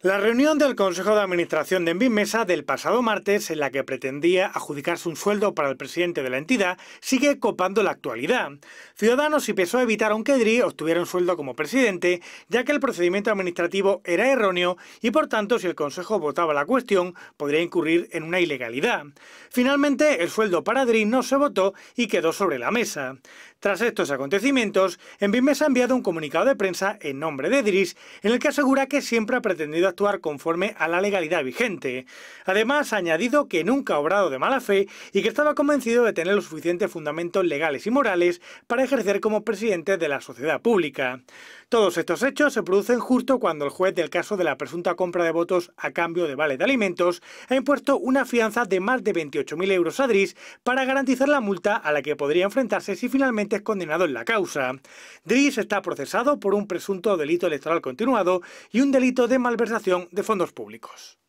La reunión del Consejo de Administración de Envimesa del pasado martes, en la que pretendía adjudicarse un sueldo para el presidente de la entidad, sigue copando la actualidad. Ciudadanos y PSOE evitaron que Edri obtuviera un sueldo como presidente, ya que el procedimiento administrativo era erróneo y, por tanto, si el Consejo votaba la cuestión, podría incurrir en una ilegalidad. Finalmente, el sueldo para Edri no se votó y quedó sobre la mesa. Tras estos acontecimientos, Envimesa ha enviado un comunicado de prensa en nombre de Edris, en el que asegura que siempre ha pretendido actuar conforme a la legalidad vigente. Además, ha añadido que nunca ha obrado de mala fe y que estaba convencido de tener los suficientes fundamentos legales y morales para ejercer como presidente de la sociedad pública. Todos estos hechos se producen justo cuando el juez del caso de la presunta compra de votos a cambio de vales de alimentos ha impuesto una fianza de más de 28.000 euros a Driss para garantizar la multa a la que podría enfrentarse si finalmente es condenado en la causa. Dries está procesado por un presunto delito electoral continuado y un delito de malversación de fondos públicos.